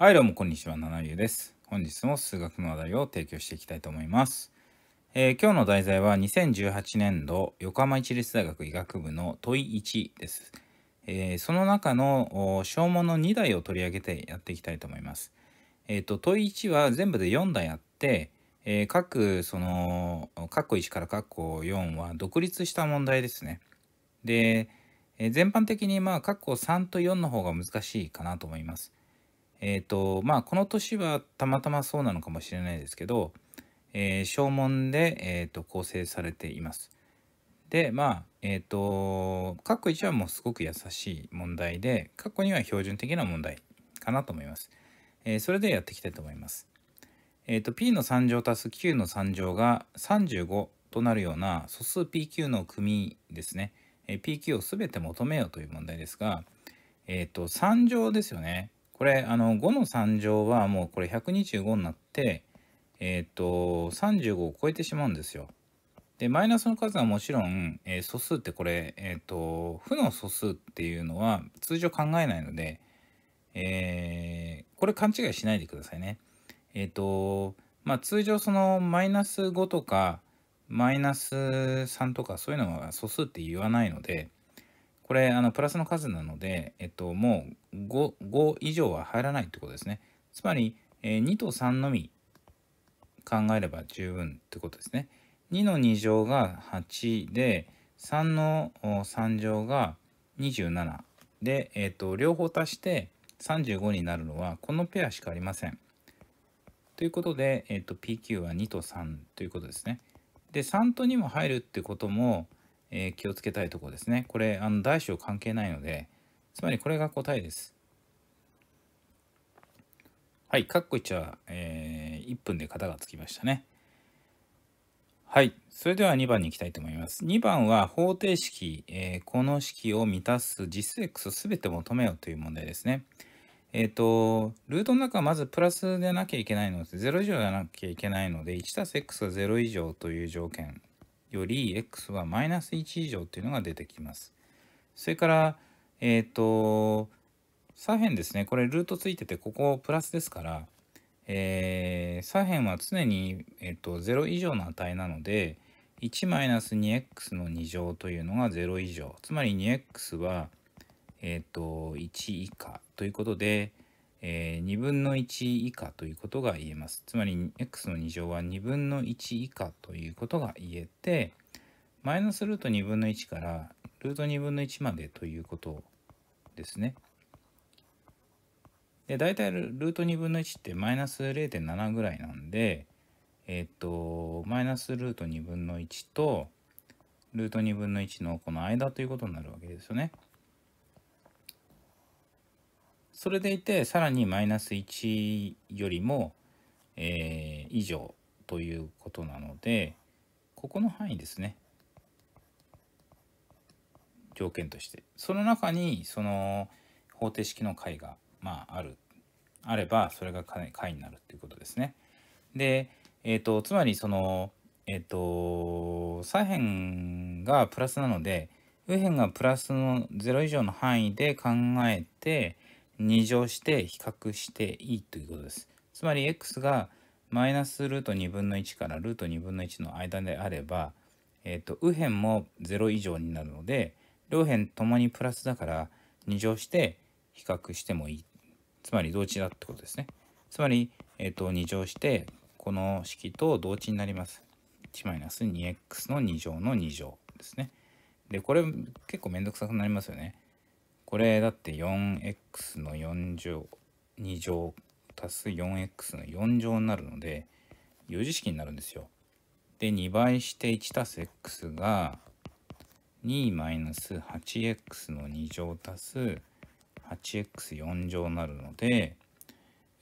はい、どうもこんにちは、七ゆです。本日も数学の話題を提供していきたいと思います。えー、今日の題材は2018年度横浜市立大学医学部の問い1です。えー、その中の小問の2題を取り上げてやっていきたいと思います。えっ、ー、と問い1は全部で4題あって、え各その括弧1から括弧4は独立した問題ですね。で、え全般的にまあ括弧3と4の方が難しいかなと思います。えっ、ー、とまあこの年はたまたまそうなのかもしれないですけど、えー、正門で、えーと、と構成されています。でまあえっ、ー、と括弧1はもうすごく優しい問題で括弧2は標準的な問題かなと思います。えー、それでやっていきたいと思います。えっ、ー、と P の3乗足す Q の3乗が35となるような素数 PQ の組ですね、えー、PQ を全て求めようという問題ですが、えっ、ー、と3乗ですよねこれあの5の3乗はもうこれ125になってえっ、ー、と35を超えてしまうんですよ。でマイナスの数はもちろん、えー、素数ってこれ、えーと、と負の素数っていうのは通常考えないので、えー、これ勘違いしないでくださいね。えっ、ー、とまあ通常そのマイナス5とかマイナス3とかそういうのは素数って言わないので、これあのプラスの数なので、えっと、もう 5, 5以上は入らないってことですね。つまり、えー、2と3のみ考えれば十分ってことですね。2の2乗が8で3の3乗が27で、えーと、両方足して35になるのはこのペアしかありません。ということで、えーと、と PQ は2と3ということですね。で3と2も入るってこともえー、気をつけたいところですね。これ、あの大小関係ないので、つまりこれが答えです。はい、カッコ1は、えー、1分で型がつきましたね。はい、それでは2番に行きたいと思います。2番は方程式、えー、この式を満たす実数 x を全て求めよという問題ですね。えっ、ー、と、ルートの中はまずプラスでなきゃいけないので、0以上でなきゃいけないので、1 x が0以上という条件より x はマイナス1以上っていうのが出てきます。それから、えっ、ー、と、左辺ですね。これルートついてて、ここプラスですから、えー、左辺は常に、えっ、ー、と、0以上の値なので、1-2x の2乗というのが0以上。つまり 2x は、えっ、ー、と、1以下ということで、えー、2分の1以下ということが言えます。つまり x の2乗は2分の1以下ということが言えて、マイナスルート2分の1からルート2分の1までということですね。で、大体ルート2分の1ってマイナス0.7ぐらいなんで、えっと、マイナスルート2分の1とルート2分の1のこの間ということになるわけですよね。それでいてさらにマイナス1よりも、えー、以上ということなのでここの範囲ですね条件としてその中にその方程式の解が、まあ、あるあればそれが解になるということですね。で、えーと、つまりその、えーと、と左辺がプラスなので右辺がプラスの0以上の範囲で考えて、2乗して比較していいということです。つまり x がマイナスルート2分の1からルート2分の1の間であれば、えっ、ー、と、右辺も0以上になるので、両辺ともにプラスだから2乗して比較してもいい。つまり同値だってことですね。つまり、えっ、ー、と、2乗して、この式と同値になります。1-2x の2乗の2乗ですね。で、これ結構めんどくさくなりますよね。これだって 4x の4乗2乗足す 4x の4乗になるので4次式になるんですよ。で2倍して1足す x が2マイナス 8x の2乗足す 8x4 乗になるので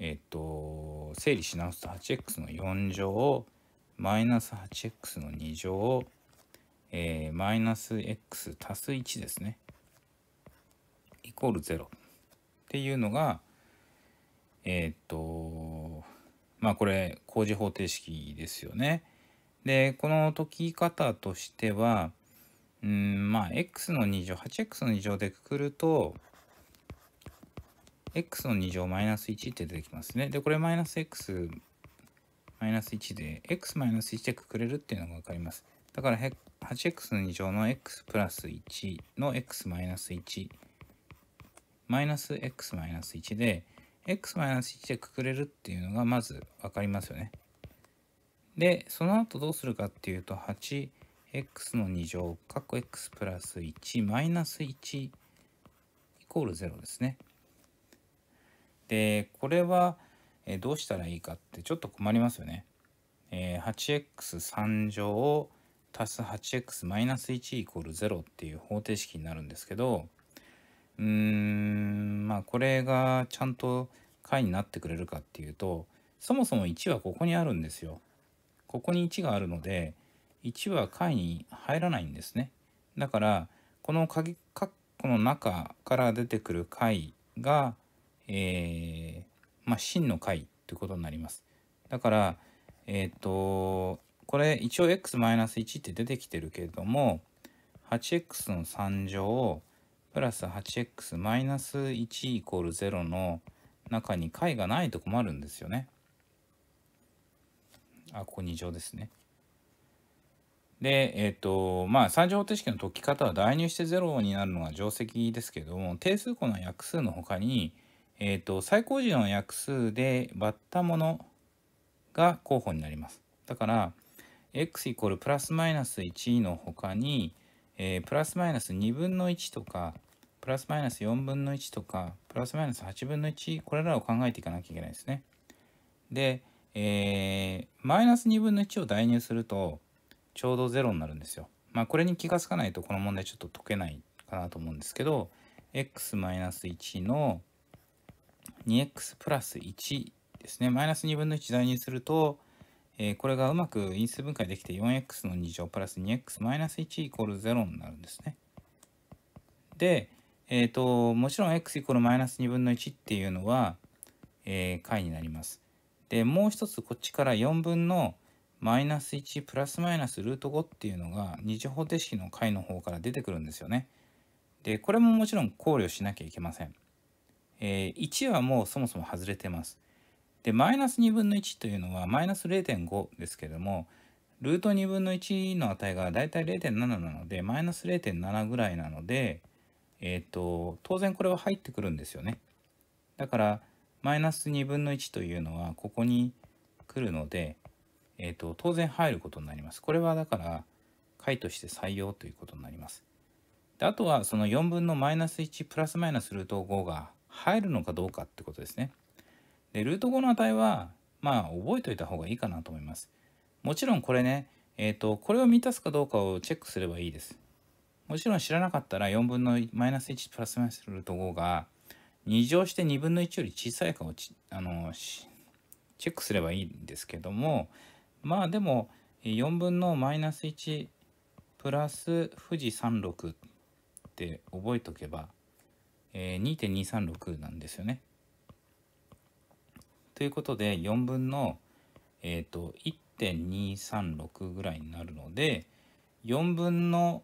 えっと整理し直すと 8x の4乗マイナス 8x の2乗、えマイナス x 足す1ですね。コール0っていうのがえー、っとまあこれ工事方程式ですよね。でこの解き方としてはうんまあ x の2乗 8x の2乗でくくると x の2乗マイナス1って出てきますね。でこれマイナス x マイナス1で x マイナス1でくくれるっていうのが分かります。だから 8x の2乗の x プラス1の x マイナス1マイナス x マイナス1で x マイナス1でくくれるっていうのがまず分かりますよね。でその後どうするかっていうと 8x の2乗かっこ x プラス1マイナス1イコール0ですね。でこれはどうしたらいいかってちょっと困りますよね。え 8x3 乗を足す 8x マイナス1イコール0っていう方程式になるんですけどうーんまあこれがちゃんと解になってくれるかっていうとそもそも1はここにあるんですよ。ここに1があるので1は解に入らないんですね。だからこの鍵括弧の中から出てくる解が、えー、まあ、真の解ということになります。だからえっ、ー、とこれ一応 x-1 って出てきてるけれども 8x の3乗をプラス 8x マイナス1イコール0の中に解がないと困るんですよね。あ、ここ2乗ですね。で、えっ、ー、と、まあ、三乗方程式の解き方は代入して0になるのが定石ですけども、定数項の約数の他に、えっ、ー、と、最高時の約数で割ったものが候補になります。だから、x イコールプラスマイナス1の他に、えー、プラスマイナス2分の1とか、プラスマイナス4分の1とか、プラスマイナス8分の1、これらを考えていかなきゃいけないですね。で、えー、マイナス2分の1を代入すると、ちょうど0になるんですよ。まあ、これに気が付かないと、この問題ちょっと解けないかなと思うんですけど、x-1 の 2x プラス1ですね。マイナス2分の1代入すると、えー、これがうまく因数分解できて 4x の2乗プラス 2x マイナス1イコール0になるんですね。で、えー、と、もちろん x イコールマイナス2分の1っていうのは、えー、解になります。で、もう一つこっちから4分のマイナス1プラスマイナスルート5っていうのが二次方程式の解の方から出てくるんですよね。で、これももちろん考慮しなきゃいけません。えー、1はもうそもそも外れてます。で、マイナス2分の1というのはマイナス0.5ですけども、ルート2分の1の値がだいたい0.7なので、マイナス0.7ぐらいなので、えっ、ー、と、当然これは入ってくるんですよね。だから、マイナス2分の1というのは、ここに来るので、えっ、ー、と、当然入ることになります。これはだから、解として採用ということになります。であとは、その4分のマイナス1プラスマイナスルート5が入るのかどうかってことですね。で、ルート5の値は、まあ、覚えといた方がいいかなと思います。もちろんこれね、えっ、ー、と、これを満たすかどうかをチェックすればいいです。もちろん知らなかったら4分のマイナス1プラスマイナス5が2乗して2分の1より小さいかをあのチェックすればいいんですけどもまあでも4分のマイナス1プラス富士36って覚えとけば、えー、2.236なんですよね。ということで4分の、えーと、と1.236ぐらいになるので、4分の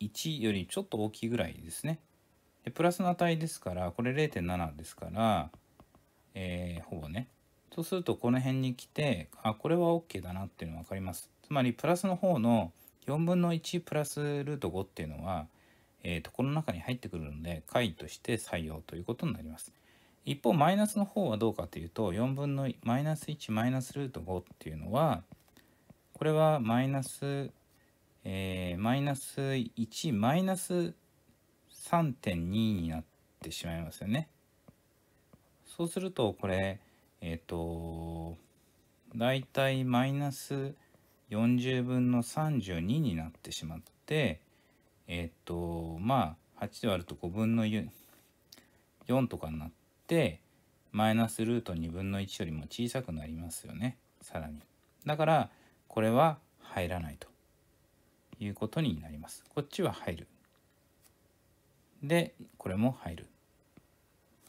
1よりちょっと大きいぐらいですね。でプラスの値ですから、これ0.7ですから、えー、ほぼね。そうすると、この辺に来て、あ、これは OK だなっていうのが分かります。つまり、プラスの方の4分の1プラスルート5っていうのは、えーと、とこの中に入ってくるので、解として採用ということになります。一方、マイナスの方はどうかというと、4分のマイナス1マイナスルート5っていうのは、これはマイナスえー、マイナス1マイナス3.2になってしまいますよね。そうするとこれえっ、ー、とだいたいマイナス40分の32になってしまってえっ、ー、とまあ8で割ると5分の4とかになってマイナスルート2分の1よりも小さくなりますよねさらに。だからこれは入らないと。いうことになります。こっちは入る。で、これも入る。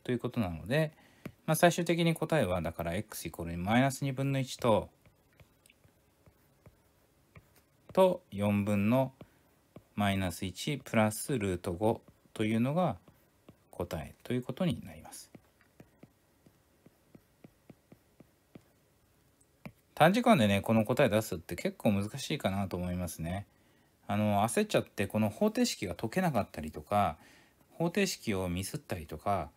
ということなので、まあ、最終的に答えは、だから x イコールマイナス2分の1と、と4分のマイナス1プラスルート5というのが答えということになります。短時間でねこの答え出すって結構難しいかなと思いますね。あの焦っちゃってこの方程式が解けなかったりとか方程式をミスったりとか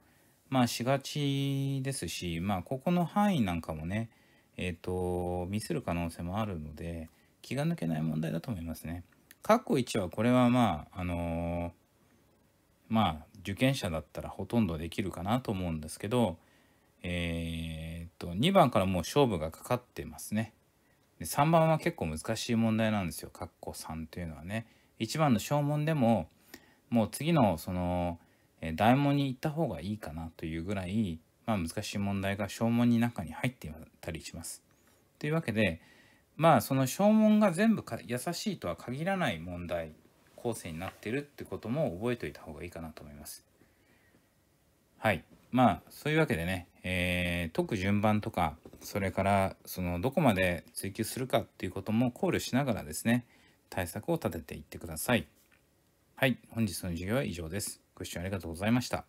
まあしがちですしまあここの範囲なんかもねえっ、ー、とミスる可能性もあるので気が抜けない問題だと思いますね。括弧1はこれはまああのー、まあ受験者だったらほとんどできるかなと思うんですけどえっ、と2番からもう勝負がかかってますね。で3番は結構難しい問題なんですよ括弧3というのはね。1番の小問でももう次のその大問に行った方がいいかなというぐらい、まあ、難しい問題が小問に中に入っていたりします。というわけでまあその小問が全部優しいとは限らない問題構成になってるってことも覚えておいた方がいいかなと思います。はい。まあそういうわけでね、えー、解く順番とかそれからそのどこまで追求するかっていうことも考慮しながらですね対策を立てていってください。はい本日の授業は以上です。ご視聴ありがとうございました。